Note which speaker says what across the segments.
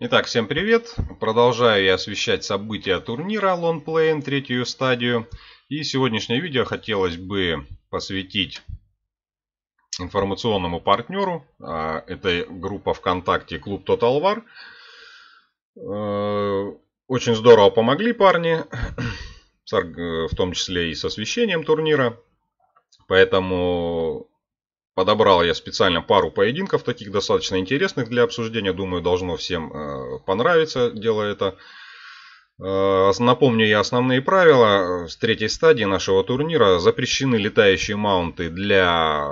Speaker 1: Итак, всем привет! Продолжаю я освещать события турнира Лонплейн, третью стадию. И сегодняшнее видео хотелось бы посвятить информационному партнеру. А, это группа ВКонтакте «Клуб Total War». Э, очень здорово помогли парни, э, в том числе и с освещением турнира. Поэтому Подобрал я специально пару поединков, таких достаточно интересных для обсуждения. Думаю, должно всем э, понравиться дело это. Э, напомню я основные правила. С э, третьей стадии нашего турнира запрещены летающие маунты для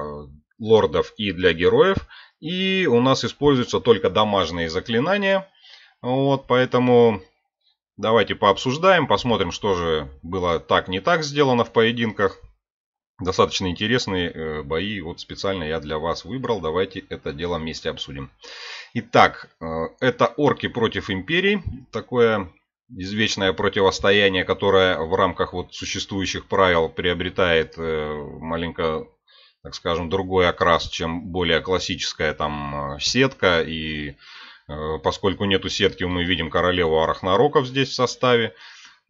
Speaker 1: лордов и для героев. И у нас используются только дамажные заклинания. Вот, поэтому давайте пообсуждаем, посмотрим, что же было так, не так сделано в поединках. Достаточно интересные э, бои, вот специально я для вас выбрал, давайте это дело вместе обсудим. Итак, э, это орки против империи, такое извечное противостояние, которое в рамках вот существующих правил приобретает э, маленько, так скажем, другой окрас, чем более классическая там сетка и... Поскольку нету сетки, мы видим королеву Арахнароков здесь в составе.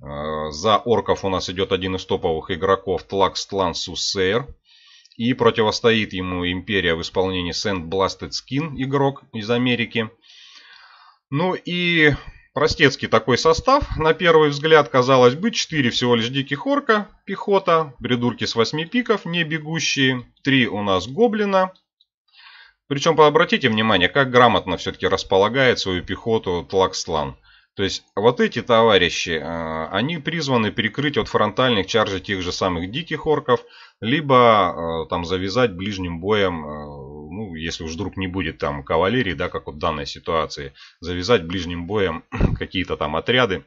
Speaker 1: Э, за орков у нас идет один из топовых игроков Тлакс Тлан Сусейр. И противостоит ему Империя в исполнении Sand Бластед Скин, игрок из Америки. Ну и простецкий такой состав. На первый взгляд, казалось бы, 4 всего лишь диких орка, пехота, придурки с 8 пиков, не бегущие. 3 у нас гоблина. Причем, обратите внимание, как грамотно все-таки располагает свою пехоту Тлакслан. То есть вот эти товарищи, э, они призваны перекрыть от фронтальных чаржей тех же самых диких орков, либо э, там завязать ближним боем, э, ну, если уж вдруг не будет там кавалерии, да, как вот в данной ситуации, завязать ближним боем какие-то там отряды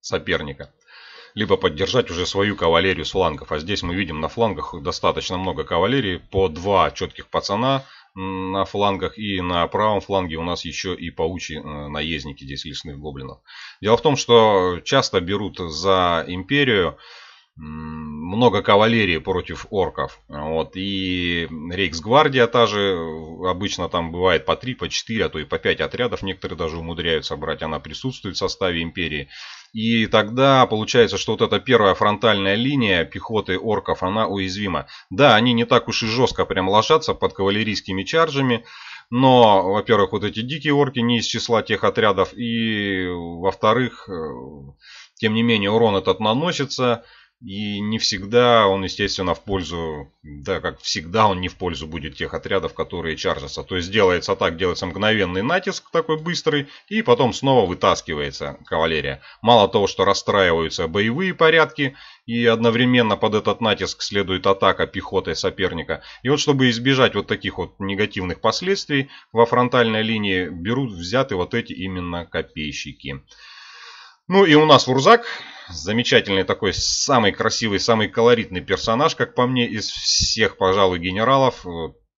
Speaker 1: соперника либо поддержать уже свою кавалерию с флангов. А здесь мы видим на флангах достаточно много кавалерии, по два четких пацана на флангах и на правом фланге у нас еще и паучи э, наездники здесь лесных гоблинов. Дело в том, что часто берут за империю много кавалерии против орков. Вот. И Рейхсгвардия та же, обычно там бывает по 3, по 4, а то и по 5 отрядов. Некоторые даже умудряются брать. Она присутствует в составе империи. И тогда получается, что вот эта первая фронтальная линия пехоты орков, она уязвима. Да, они не так уж и жестко прям ложатся под кавалерийскими чаржами. Но, во-первых, вот эти дикие орки не из числа тех отрядов. И, во-вторых, э, тем не менее, урон этот наносится. И не всегда он, естественно, в пользу, да, как всегда, он не в пользу будет тех отрядов, которые чаржатся. То есть делается так, делается мгновенный натиск такой быстрый, и потом снова вытаскивается кавалерия. Мало того, что расстраиваются боевые порядки, и одновременно под этот натиск следует атака пехотой соперника. И вот чтобы избежать вот таких вот негативных последствий, во фронтальной линии берут взяты вот эти именно копейщики. Ну и у нас Вурзак, замечательный такой, самый красивый, самый колоритный персонаж, как по мне, из всех, пожалуй, генералов.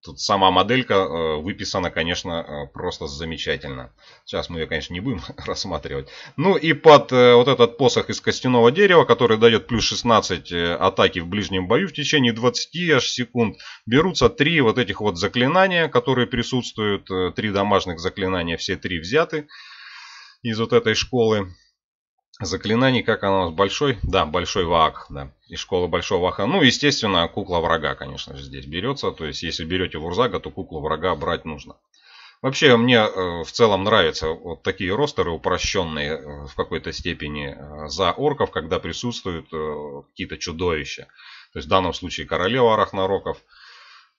Speaker 1: Тут сама моделька э, выписана, конечно, э, просто замечательно. Сейчас мы ее, конечно, не будем рассматривать. Ну и под э, вот этот посох из костяного дерева, который дает плюс 16 атаки в ближнем бою в течение 20 аж секунд, берутся три вот этих вот заклинания, которые присутствуют. Три домашних заклинания, все три взяты из вот этой школы заклинаний, как оно у нас, большой, да, большой ваак, да, из школы большого ваха. Ну, естественно, кукла врага, конечно же, здесь берется, то есть, если берете Вурзага, то куклу врага брать нужно. Вообще, мне э, в целом нравятся вот такие ростеры, упрощенные э, в какой-то степени э, за орков, когда присутствуют э, какие-то чудовища. То есть, в данном случае, королева арахнароков,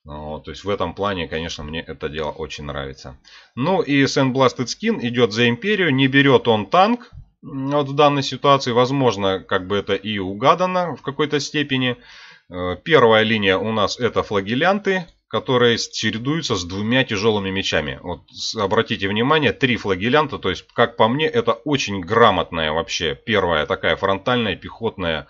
Speaker 1: ну, то есть в этом плане, конечно, мне это дело очень нравится. Ну и Sandblasted Skin идет за Империю. Не берет он танк, вот в данной ситуации, возможно, как бы это и угадано в какой-то степени. Э, первая линия у нас это флагелянты, которые чередуются с двумя тяжелыми мечами. Вот обратите внимание, три флагелянта, то есть, как по мне, это очень грамотная вообще первая такая фронтальная пехотная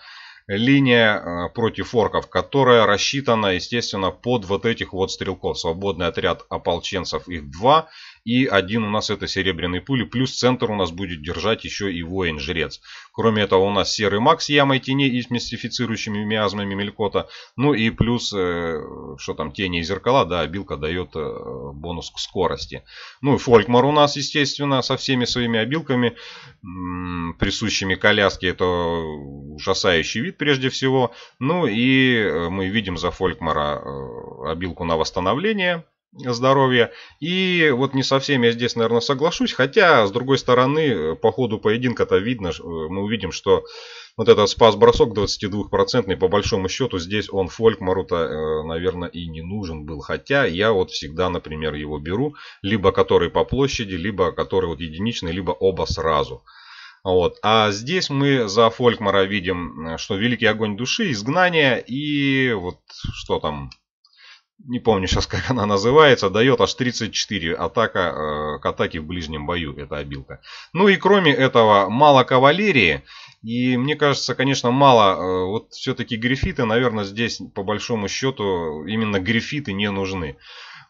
Speaker 1: линия э, против орков, которая рассчитана, естественно, под вот этих вот стрелков. Свободный отряд ополченцев, их два – и один у нас это серебряные пули, плюс центр у нас будет держать еще и воин-жрец. Кроме этого у нас серый макс с ямой теней и с мистифицирующими миазмами Мелькота, ну и плюс, э, что там, тени и зеркала, да, обилка дает э, бонус к скорости. Ну и Фолькмар у нас, естественно, со всеми своими обилками, м присущими коляске, это ужасающий вид прежде всего. Ну и э, мы видим за Фолькмара э, обилку на восстановление, здоровья. И вот не со всеми я здесь, наверное, соглашусь. Хотя, с другой стороны, по ходу поединка-то видно, э, мы увидим, что вот этот спас-бросок 22-процентный, по большому счету, здесь он Фолькмару-то, э, наверное, и не нужен был. Хотя я вот всегда, например, его беру, либо который по площади, либо который вот единичный, либо оба сразу. Вот. А здесь мы за Фолькмара видим, э, что Великий Огонь Души, Изгнание и вот что там, не помню сейчас, как она называется, дает аж 34 атака э, к атаке в ближнем бою, эта обилка. Ну и кроме этого, мало кавалерии, и мне кажется, конечно, мало, э, вот все-таки грифиты, наверное, здесь по большому счету именно грифиты не нужны.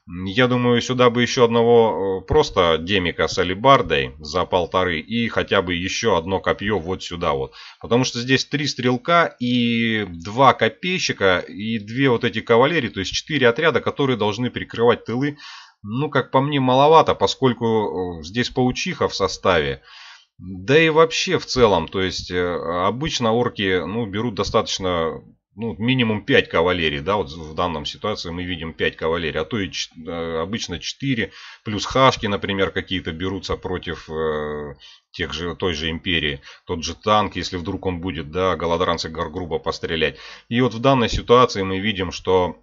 Speaker 1: Я думаю, сюда бы еще одного э, просто демика с алибардой за полторы и хотя бы еще одно копье вот сюда вот. Потому что здесь три стрелка и два копейщика и две вот эти кавалерии, то есть четыре отряда, которые должны прикрывать тылы. Ну, как по мне, маловато, поскольку э, здесь паучиха в составе. Да и вообще в целом, то есть э, обычно орки ну, берут достаточно ну, минимум 5 кавалерий, да, вот в данном ситуации мы видим 5 кавалерий, а то и э, обычно 4, плюс хашки, например, какие-то берутся против э, тех же, той же империи, тот же танк, если вдруг он будет, да, голодранцы горгруба пострелять. И вот в данной ситуации мы видим, что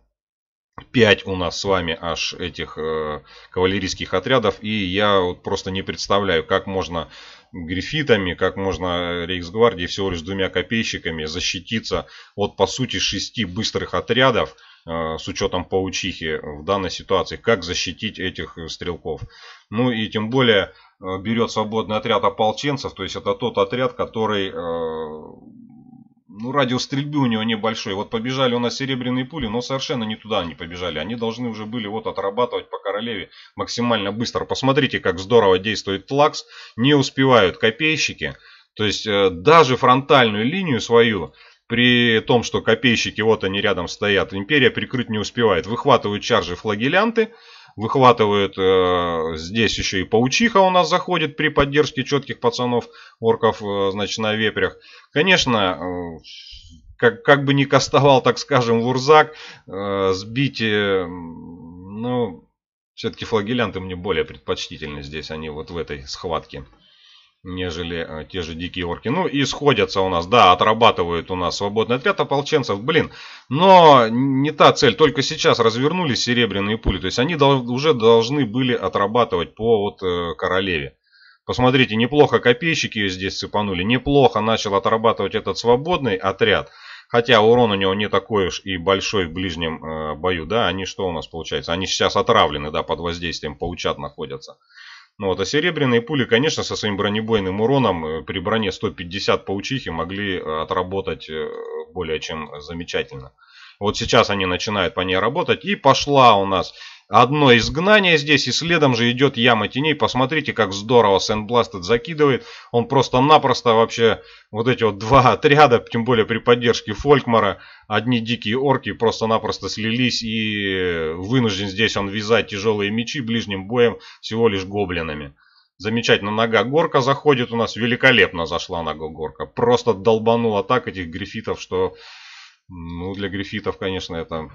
Speaker 1: 5 у нас с вами аж этих э, кавалерийских отрядов, и я вот просто не представляю, как можно грифитами, как можно э, рейхсгвардии всего лишь двумя копейщиками защититься от, по сути, шести быстрых отрядов, э, с учетом паучихи в данной ситуации, как защитить этих э, стрелков. Ну и тем более берет свободный отряд ополченцев, то есть это тот отряд, который ну, радиус стрельбы у него небольшой. Вот побежали у нас серебряные пули, но совершенно не туда они побежали. Они должны уже были вот отрабатывать по королеве максимально быстро. Посмотрите, как здорово действует Тлакс. Не успевают копейщики. То есть э, даже фронтальную линию свою, при том, что копейщики вот они рядом стоят, империя прикрыть не успевает. Выхватывают чаржи флагелянты выхватывает. Э, здесь еще и паучиха у нас заходит при поддержке четких пацанов орков, э, значит, на вепрях. Конечно, э, как, как бы ни кастовал, так скажем, Вурзак, э, сбить, э, ну, все-таки флагелянты мне более предпочтительны здесь, они а вот в этой схватке нежели э, те же дикие орки. Ну и сходятся у нас, да, отрабатывают у нас свободный отряд ополченцев, блин. Но не та цель, только сейчас развернулись серебряные пули, то есть они дол уже должны были отрабатывать по вот э, королеве. Посмотрите, неплохо копейщики ее здесь цепанули, неплохо начал отрабатывать этот свободный отряд. Хотя урон у него не такой уж и большой в ближнем э, бою, да, они что у нас получается? Они сейчас отравлены, да, под воздействием паучат находятся. Ну вот, а серебряные пули, конечно, со своим бронебойным уроном э, при броне 150 паучихи могли э, отработать э, более чем замечательно. Вот сейчас они начинают по ней работать. И пошла у нас Одно изгнание здесь, и следом же идет яма теней. Посмотрите, как здорово Сэндбластед закидывает. Он просто-напросто вообще вот эти вот два отряда, тем более при поддержке Фолькмара, одни дикие орки просто-напросто слились и вынужден здесь он вязать тяжелые мечи ближним боем всего лишь гоблинами. Замечательно, нога горка заходит у нас, великолепно зашла нога горка. Просто долбанула так этих грифитов, что ну, для грифитов, конечно, это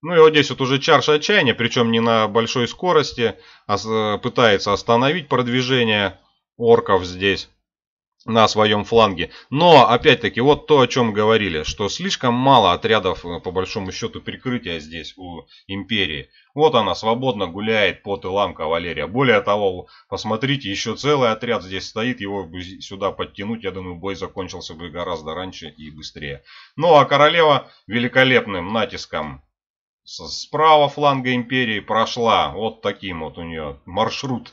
Speaker 1: ну и вот здесь вот уже чарш отчаяния, причем не на большой скорости, а э, пытается остановить продвижение орков здесь на своем фланге. Но, опять-таки, вот то, о чем говорили, что слишком мало отрядов, э, по большому счету, прикрытия здесь у Империи. Вот она свободно гуляет по тылам кавалерия. Более того, посмотрите, еще целый отряд здесь стоит, его бы сюда подтянуть, я думаю, бой закончился бы гораздо раньше и быстрее. Ну а королева великолепным натиском с правого фланга империи прошла. Вот таким вот у нее маршрут.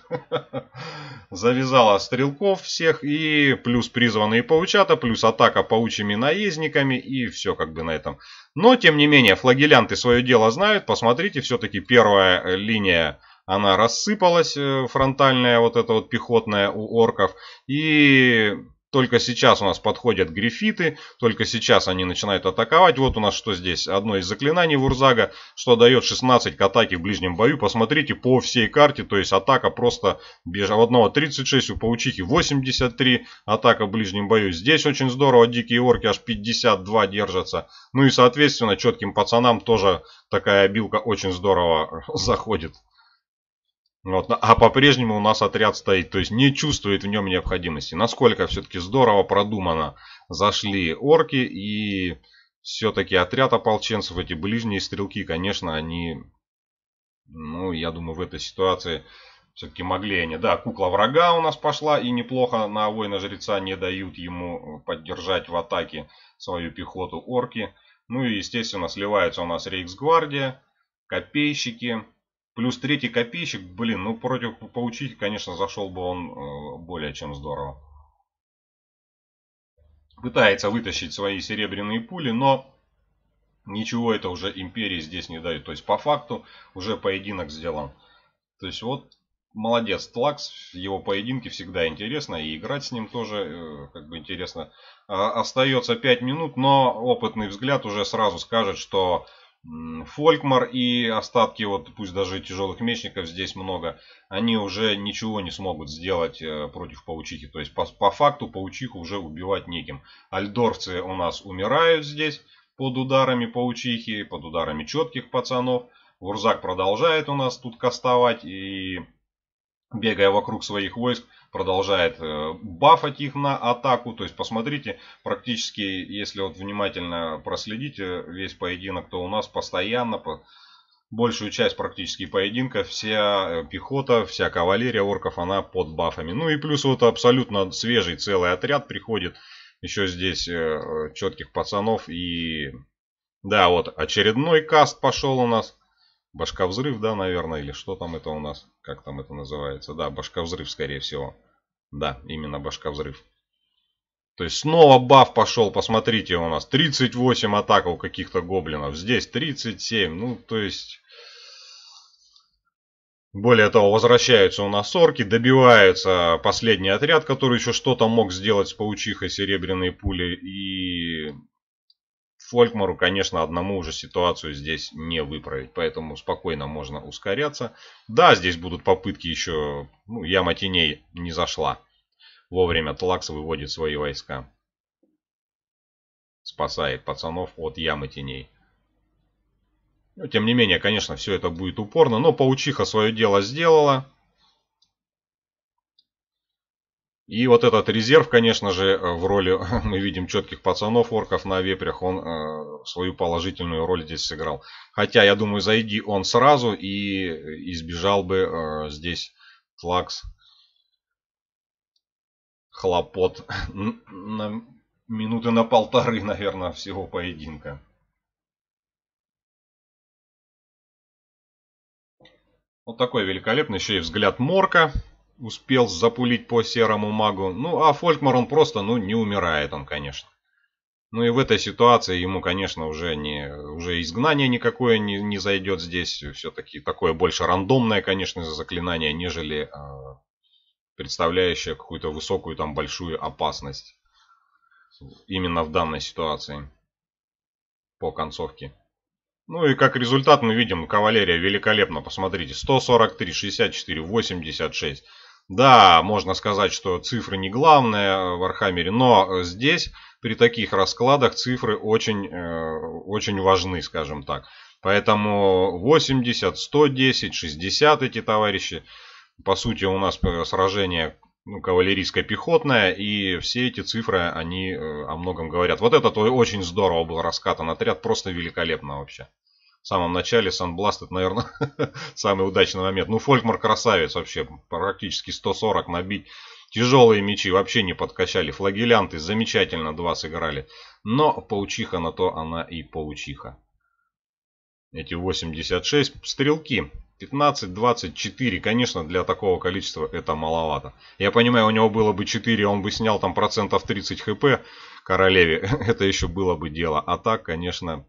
Speaker 1: Завязала стрелков всех. И плюс призванные паучата, плюс атака паучьими наездниками. И все как бы на этом. Но, тем не менее, флагелянты свое дело знают. Посмотрите, все-таки первая э, линия она рассыпалась, э, фронтальная вот эта вот пехотная у орков. И только сейчас у нас подходят грифиты, только сейчас они начинают атаковать. Вот у нас что здесь, одно из заклинаний Вурзага, что дает 16 к атаке в ближнем бою. Посмотрите по всей карте, то есть атака просто беж... у одного 36, у паучихи 83 атака в ближнем бою. Здесь очень здорово, дикие орки аж 52 держатся. Ну и соответственно четким пацанам тоже такая обилка очень здорово заходит. Вот, а по-прежнему у нас отряд стоит, то есть не чувствует в нем необходимости. Насколько все-таки здорово продумано зашли орки и все-таки отряд ополченцев, эти ближние стрелки, конечно, они, ну, я думаю, в этой ситуации все-таки могли они. Да, кукла врага у нас пошла и неплохо на воина-жреца не дают ему поддержать в атаке свою пехоту орки. Ну и, естественно, сливается у нас рейхсгвардия, копейщики. Плюс третий копейщик, блин, ну против поучить, конечно, зашел бы он э, более чем здорово. Пытается вытащить свои серебряные пули, но ничего это уже империи здесь не дает. То есть по факту уже поединок сделан. То есть вот молодец Тлакс, его поединки всегда интересно, и играть с ним тоже э, как бы интересно. Э, остается 5 минут, но опытный взгляд уже сразу скажет, что Фолькмар и остатки, вот пусть даже тяжелых мечников здесь много, они уже ничего не смогут сделать э, против паучихи. То есть по, по факту паучиху уже убивать неким. Альдорцы у нас умирают здесь под ударами паучихи, под ударами четких пацанов. Урзак продолжает у нас тут кастовать и бегая вокруг своих войск, продолжает э, бафать их на атаку. То есть посмотрите, практически, если вот внимательно проследите весь поединок, то у нас постоянно, по, большую часть практически поединка, вся э, пехота, вся кавалерия орков, она под бафами. Ну и плюс вот абсолютно свежий целый отряд приходит. Еще здесь э, четких пацанов и... Да, вот очередной каст пошел у нас. Башковзрыв, да, наверное, или что там это у нас? Как там это называется? Да, башковзрыв, скорее всего. Да, именно башковзрыв. То есть снова баф пошел, посмотрите, у нас 38 атак у каких-то гоблинов. Здесь 37, ну то есть... Более того, возвращаются у нас орки, добивается последний отряд, который еще что-то мог сделать с паучихой серебряные пули. И Фолькмару, конечно, одному уже ситуацию здесь не выправить, поэтому спокойно можно ускоряться. Да, здесь будут попытки еще, ну, яма теней не зашла. Вовремя Тлакс выводит свои войска. Спасает пацанов от ямы теней. Но, ну, тем не менее, конечно, все это будет упорно, но паучиха свое дело сделала. И вот этот резерв, конечно же, э, в роли, мы видим четких пацанов орков на вепрях, он э, свою положительную роль здесь сыграл. Хотя, я думаю, зайди он сразу и э, избежал бы э, здесь Тлакс хлопот на минуты на полторы, наверное, всего поединка. Вот такой великолепный еще и взгляд Морка успел запулить по серому магу. Ну, а Фолькмар он просто, ну, не умирает он, конечно. Ну и в этой ситуации ему, конечно, уже не уже изгнание никакое не, не зайдет здесь. Все-таки такое больше рандомное, конечно, заклинание, нежели э, представляющее какую-то высокую там большую опасность. Именно в данной ситуации. По концовке. Ну и как результат мы видим, кавалерия великолепно. Посмотрите, 143, 64, 86. Да, можно сказать, что цифры не главное э, в Архамере, но э, здесь при таких раскладах цифры очень, э, очень важны, скажем так. Поэтому 80, 110, 60 эти товарищи. По сути, у нас сражение ну, кавалерийско-пехотное, и все эти цифры, они о многом говорят. Вот этот очень здорово был раскатан отряд, просто великолепно вообще в самом начале Санбласт это, наверное, самый удачный момент. Ну, Фолькмар красавец вообще, практически 140 набить. Тяжелые мечи вообще не подкачали. Флагелянты замечательно два сыграли. Но паучиха на то она и паучиха. Эти 86 стрелки. 15-24, конечно, для такого количества это маловато. Я понимаю, у него было бы 4, он бы снял там процентов 30 хп королеве. это еще было бы дело. А так, конечно,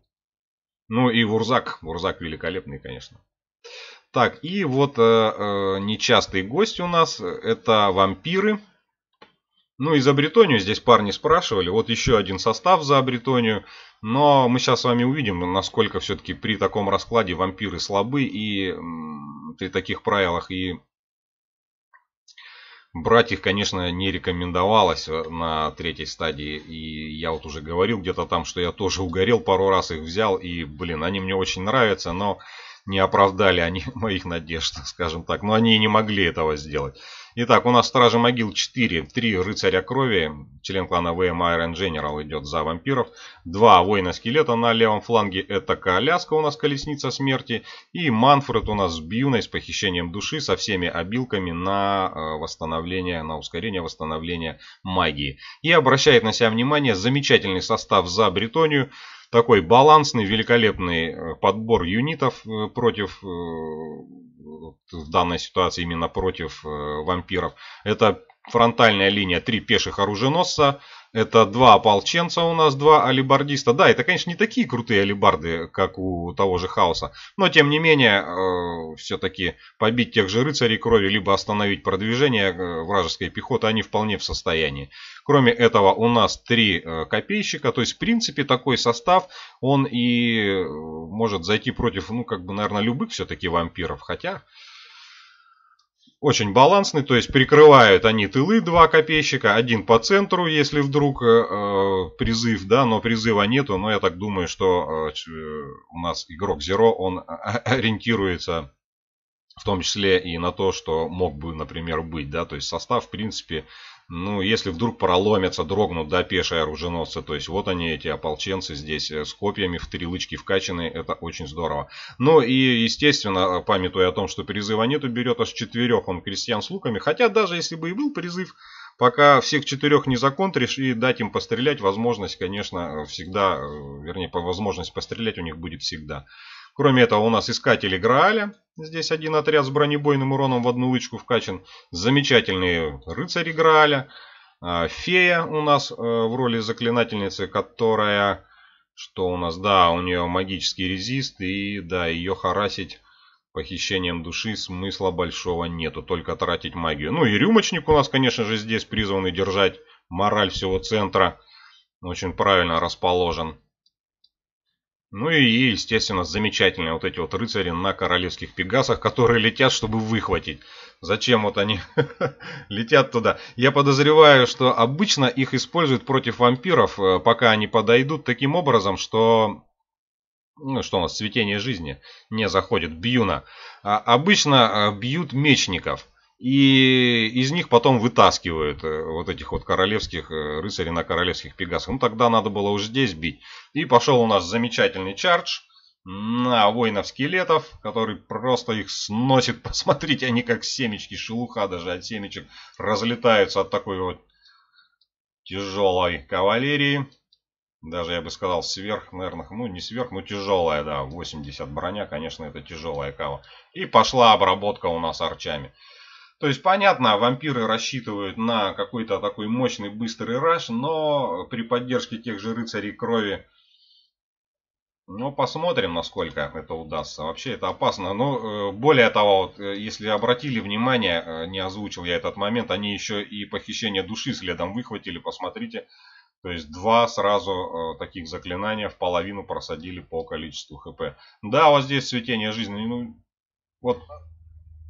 Speaker 1: ну и Вурзак. Вурзак великолепный, конечно. Так, и вот э, э, нечастый гость у нас. Э, это вампиры. Ну и за Бретонию здесь парни спрашивали. Вот еще один состав за Бретонию. Но мы сейчас с вами увидим, насколько все-таки при таком раскладе вампиры слабы. И при таких правилах и Брать их, конечно, не рекомендовалось э, на третьей стадии. И я вот уже говорил где-то там, что я тоже угорел пару раз их взял. И, блин, они мне очень нравятся, но не оправдали они моих надежд, скажем так. Но они и не могли этого сделать. Итак, у нас Стражи Могил 4, 3 Рыцаря Крови, член клана ВМ Iron General идет за вампиров, 2 Воина Скелета на левом фланге, это Коляска у нас Колесница Смерти, и Манфред у нас с Бьюной с похищением души со всеми обилками на э, восстановление, на ускорение восстановления магии. И обращает на себя внимание замечательный состав за Бретонию, такой балансный, великолепный э, подбор юнитов э, против э, в данной ситуации именно против вампиров. Это фронтальная линия, три пеших оруженосца, это два ополченца у нас, два алибардиста. Да, это, конечно, не такие крутые алибарды, как у того же Хаоса, но, тем не менее, э, все-таки побить тех же рыцарей крови, либо остановить продвижение э, вражеской пехоты, они вполне в состоянии. Кроме этого, у нас три э, копейщика, то есть, в принципе, такой состав, он и э, может зайти против, ну, как бы, наверное, любых все-таки вампиров, хотя очень балансный, то есть прикрывают они тылы два копейщика, один по центру, если вдруг э, э призыв, да, но призыва нету, но я так думаю, что э, э у нас игрок Zero, он э, ориентируется в том числе и на то, что мог бы, например, быть, да, то есть состав, в принципе, ну, если вдруг проломятся, дрогнут, да, пешие оруженосцы, то есть вот они, эти ополченцы здесь э, с копьями в три лычки вкачаны, это очень здорово. Ну и, естественно, э, памятуя о том, что призыва нету, берет аж четверех он крестьян с луками, хотя даже если бы и был призыв, пока всех четырех не законтришь и дать им пострелять, возможность, конечно, э, всегда, вернее, возможность пострелять у них будет всегда. Кроме этого, у нас искатели Грааля. Здесь один отряд с бронебойным уроном в одну лычку вкачан. Замечательные рыцари Грааля. А, фея у нас э, в роли заклинательницы, которая... Что у нас? Да, у нее магический резист. И да, ее харасить похищением души смысла большого нету. Только тратить магию. Ну и рюмочник у нас, конечно же, здесь призванный держать мораль всего центра. Очень правильно расположен. Ну и, естественно, замечательные вот эти вот рыцари на королевских пегасах, которые летят, чтобы выхватить. Зачем вот они летят туда? Я подозреваю, что обычно их используют против вампиров, э, пока они подойдут таким образом, что... Ну, что у нас, цветение жизни не заходит, бьюна. А обычно э, бьют мечников. И из них потом вытаскивают э, вот этих вот королевских э, рыцарей на королевских пегасах. Ну тогда надо было уже здесь бить. И пошел у нас замечательный чардж на воинов скелетов, который просто их сносит. Посмотрите, они как семечки, шелуха даже от семечек разлетаются от такой вот тяжелой кавалерии. Даже, я бы сказал, сверх, наверное, ну не сверх, но тяжелая, да, 80 броня, конечно, это тяжелая кава. И пошла обработка у нас арчами. То есть, понятно, вампиры рассчитывают на какой-то такой мощный быстрый раш, но при поддержке тех же рыцарей крови... Ну, посмотрим, насколько это удастся. Вообще это опасно. Но э, более того, вот, э, если обратили внимание, э, не озвучил я этот момент, они еще и похищение души следом выхватили, посмотрите. То есть два сразу таких заклинания в половину просадили по количеству хп. Да, вот здесь цветение жизни, ну, вот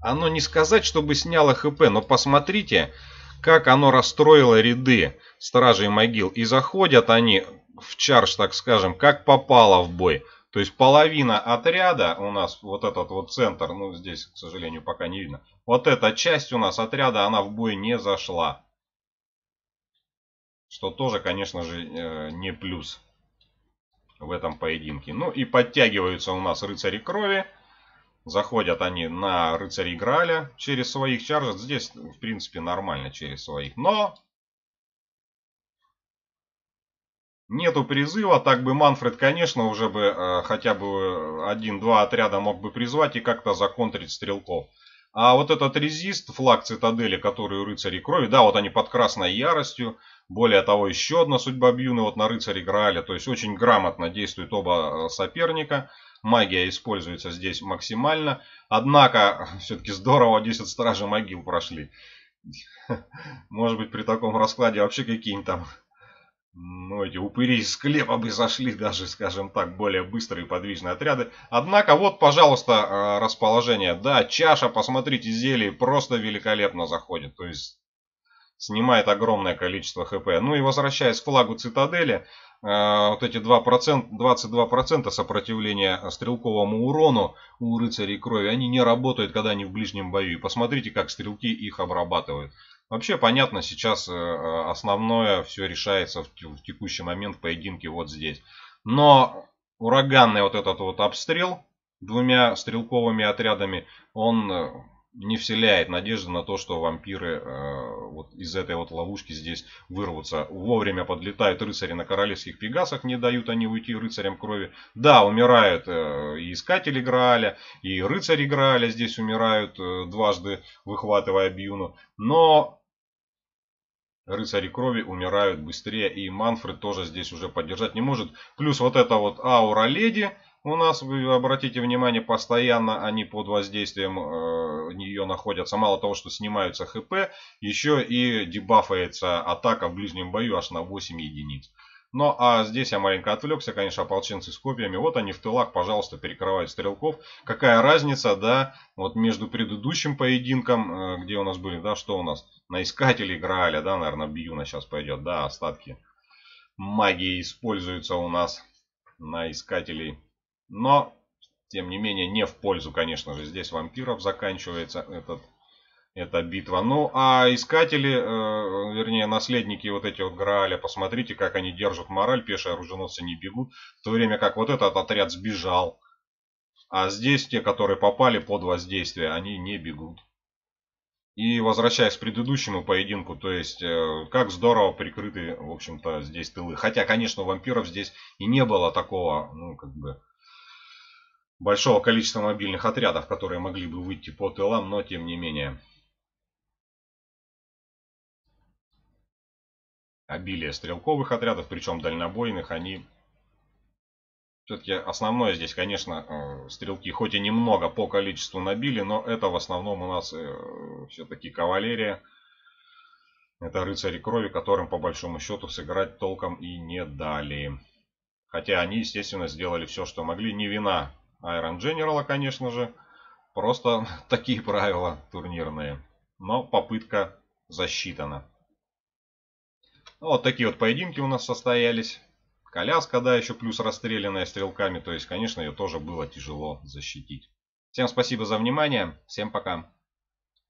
Speaker 1: оно не сказать, чтобы сняло ХП, но посмотрите, как оно расстроило ряды стражей могил. И заходят они в чарж, так скажем, как попало в бой. То есть половина отряда у нас, вот этот вот центр, ну здесь, к сожалению, пока не видно. Вот эта часть у нас отряда, она в бой не зашла. Что тоже, конечно же, э, не плюс в этом поединке. Ну и подтягиваются у нас рыцари крови. Заходят они на рыцарей Граля через своих чаржат. Здесь, в принципе, нормально через своих. Но нету призыва. Так бы Манфред, конечно, уже бы э, хотя бы один-два отряда мог бы призвать и как-то законтрить стрелков. А вот этот резист, флаг цитадели, который у рыцарей крови, да, вот они под красной яростью. Более того, еще одна судьба Бьюны вот на рыцаре Граля. То есть очень грамотно действуют оба э, соперника магия используется здесь максимально. Однако, все-таки здорово 10 стражей могил прошли. Может быть, при таком раскладе вообще какие-нибудь там... Ну, эти упыри из склепа бы зашли даже, скажем так, более быстрые и подвижные отряды. Однако, вот, пожалуйста, э, расположение. Да, чаша, посмотрите, зелье просто великолепно заходит. То есть, снимает огромное количество хп. Ну и возвращаясь к флагу цитадели, Э, вот эти 2%, 22% сопротивления стрелковому урону у рыцарей крови, они не работают, когда они в ближнем бою. И посмотрите, как стрелки их обрабатывают. Вообще, понятно, сейчас э, основное все решается в текущий момент в поединке вот здесь. Но ураганный вот этот вот обстрел двумя стрелковыми отрядами, он э, не вселяет надежды на то, что вампиры э, вот из этой вот ловушки здесь вырвутся. Вовремя подлетают рыцари на королевских пегасах, не дают они уйти рыцарям крови. Да, умирают э, и искатели Грааля, и рыцари Грааля здесь умирают э, дважды, выхватывая Бьюну. Но рыцари крови умирают быстрее, и Манфред тоже здесь уже поддержать не может. Плюс вот эта вот аура леди – у нас, обратите внимание, постоянно они под воздействием э, нее находятся. Мало того, что снимаются хп, еще и дебафается атака в ближнем бою аж на 8 единиц. Ну, а здесь я маленько отвлекся, конечно, ополченцы с копьями. Вот они в тылах, пожалуйста, перекрывают стрелков. Какая разница, да, вот между предыдущим поединком, э, где у нас были, да, что у нас? На Искателе играли, да, наверное, Бьюна сейчас пойдет, да, остатки магии используются у нас на Искателей но, тем не менее, не в пользу, конечно же, здесь вампиров заканчивается этот, эта битва. Ну, а искатели, э, вернее, наследники вот эти вот Грааля, посмотрите, как они держат мораль, пешие оруженосцы не бегут, в то время как вот этот отряд сбежал. А здесь те, которые попали под воздействие, они не бегут. И возвращаясь к предыдущему поединку, то есть, э, как здорово прикрыты, в общем-то, здесь тылы. Хотя, конечно, у вампиров здесь и не было такого, ну, как бы, большого количества мобильных отрядов, которые могли бы выйти по тылам, но тем не менее. Обилие стрелковых отрядов, причем дальнобойных, они... Все-таки основное здесь, конечно, э, стрелки хоть и немного по количеству набили, но это в основном у нас э, все-таки кавалерия. Это рыцари крови, которым по большому счету сыграть толком и не дали. Хотя они, естественно, сделали все, что могли. Не вина Iron General, конечно же. Просто такие правила турнирные. Но попытка засчитана. Ну, вот такие вот поединки у нас состоялись. Коляска, да, еще плюс расстрелянная стрелками. То есть, конечно, ее тоже было тяжело защитить. Всем спасибо за внимание. Всем пока.